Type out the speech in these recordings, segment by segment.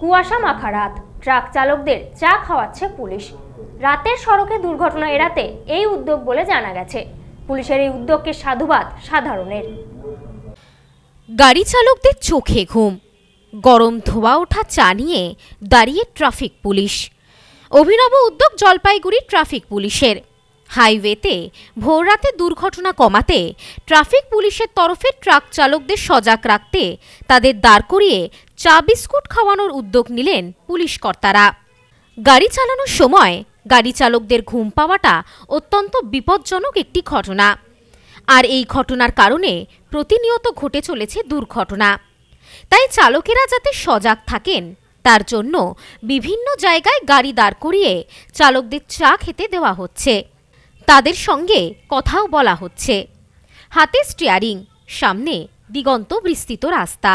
কুয়াশা মাখা রাত ট্রাক চালকদের চা খাওয়াচ্ছে পুলিশ রাতের সড়কে দুর্ঘটনা এড়াতে এই উদ্যোগ বলে জানা গেছে পুলিশের এই উদ্যোগকে সাধুবাদ সাধারণের গাড়ি চালকদের চোখে ঘুম গরম ধোয়া ওঠা চা নিয়ে দাঁড়িয়ে ট্রাফিক পুলিশ অভিনব উদ্যোগ জলপাইগুড়ি ট্রাফিক পুলিশের হাইওয়েতে ভোররাতে দুর্ঘটনা কমাতে ট্রাফিক পুলিশের তরফে ট্রাক চালকদের সজাগ রাখতে তাদের দাঁড় করিয়ে চা বিস্কুট খাওয়ানোর উদ্যোগ নিলেন পুলিশ কর্তারা গাড়ি চালানোর সময় গাড়ি চালকদের ঘুম পাওয়াটা অত্যন্ত বিপজ্জনক একটি ঘটনা আর এই ঘটনার কারণে প্রতিনিয়ত ঘটে চলেছে দুর্ঘটনা তাই চালকেরা যাতে সজাগ থাকেন তার জন্য বিভিন্ন জায়গায় গাড়ি দাঁড় করিয়ে চালকদের চা খেতে দেওয়া হচ্ছে তাদের সঙ্গে কথাও বলা হচ্ছে হাতে স্টিয়ারিং সামনে দিগন্ত বিস্তৃত রাস্তা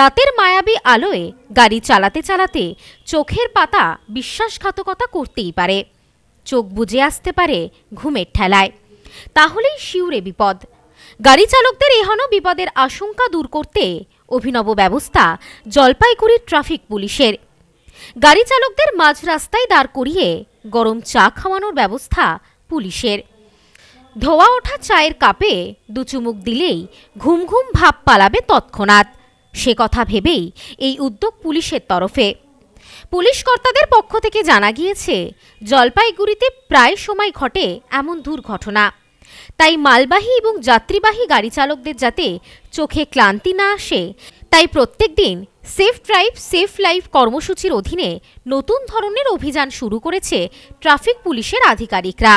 রাতের মায়াবী আলোয় গাড়ি চালাতে চালাতে চোখের পাতা বিশ্বাসঘাতকতা করতেই পারে চোখ বুঝে আসতে পারে ঘুমের ঠেলায় তাহলেই শিউরে বিপদ গাড়ি চালকদের এহন বিপদের আশঙ্কা দূর করতে অভিনব ব্যবস্থা জলপাইগুড়ির ট্রাফিক পুলিশের গাড়ি চালকদের মাঝ রাস্তায় দাঁড় করিয়ে গরম চা খাওয়ানোর ব্যবস্থা পুলিশের ধোয়া ওঠা চায়ের কাপে দুচুমুক দিলেই ঘুম ঘুম ভাব পালাবে তৎক্ষণাৎ সে কথা ভেবেই এই উদ্যোগ পুলিশের তরফে পুলিশ কর্তাদের পক্ষ থেকে জানা গিয়েছে জলপাইগুড়িতে প্রায় সময় ঘটে এমন দুর্ঘটনা তাই মালবাহী এবং যাত্রীবাহী গাড়ি চালকদের যাতে চোখে ক্লান্তি না আসে তাই প্রত্যেক দিন সেফ ড্রাইভ সেফ লাইফ কর্মসূচির অধীনে নতুন ধরনের অভিযান শুরু করেছে ট্রাফিক পুলিশের আধিকারিকরা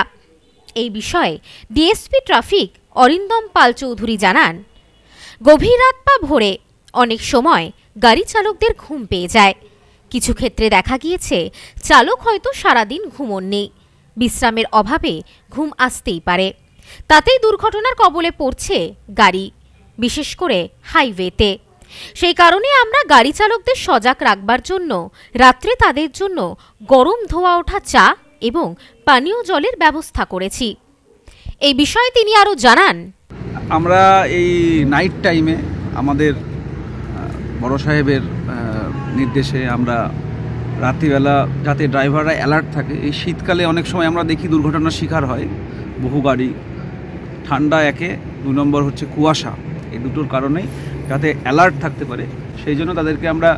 এই বিষয়ে ডিএসপি ট্রাফিক অরিন্দম পাল চৌধুরী জানান গভীর রাত পা ভোরে অনেক সময় গাড়ি চালকদের ঘুম পেয়ে যায় কিছু ক্ষেত্রে দেখা গিয়েছে চালক হয়তো সারাদিন নেই বিশ্রামের অভাবে ঘুম আসতেই পারে তাতেই দুর্ঘটনার কবলে পড়ছে গাড়ি বিশেষ করে হাইওয়েতে সেই কারণে আমরা গাড়ি চালকদের সজাগ রাখবার জন্য রাত্রে তাদের জন্য গরম ধোয়া ওঠা চা এবং পানীয় জলের ব্যবস্থা করেছি এই বিষয়ে তিনি আরও জানান আমরা এই নাইট টাইমে আমাদের বড় সাহেবের নির্দেশে আমরা রাত্রিবেলা যাতে ড্রাইভাররা অ্যালার্ট থাকে এই শীতকালে অনেক সময় আমরা দেখি দুর্ঘটনার শিকার হয় বহু গাড়ি ঠান্ডা একে দু নম্বর হচ্ছে কুয়াশা এই দুটোর কারণেই যাতে অ্যালার্ট থাকতে পারে সেই জন্য তাদেরকে আমরা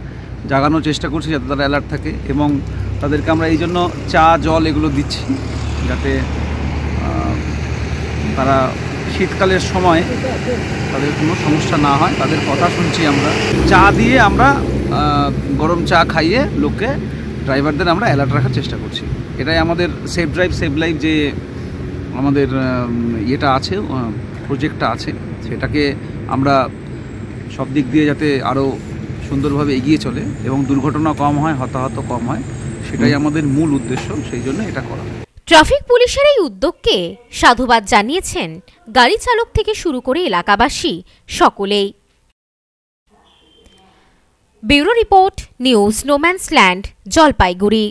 জাগানোর চেষ্টা করছি যাতে তারা অ্যালার্ট থাকে এবং তাদেরকে আমরা এই জন্য চা জল এগুলো দিচ্ছি যাতে তারা শীতকালের সময় তাদের কোনো সমস্যা না হয় তাদের কথা শুনছি আমরা চা দিয়ে আমরা গরম চা খাইয়ে লোককে ড্রাইভারদের আমরা অ্যালার্ট রাখার চেষ্টা করছি এটাই আমাদের সেফ ড্রাইভ সেভ লাইফ যে আমাদের ইয়েটা আছে প্রজেক্টটা আছে সেটাকে আমরা সব দিক দিয়ে যাতে আরও সুন্দরভাবে এগিয়ে চলে এবং দুর্ঘটনা কম হয় হতাহত কম হয় সেটাই আমাদের মূল উদ্দেশ্য সেই জন্য এটা করা ট্রাফিক পুলিশের এই উদ্যোগকে সাধুবাদ জানিয়েছেন গাড়ি চালক থেকে শুরু করে এলাকাবাসী সকলেই bureau report news no man's land Jalpaiguri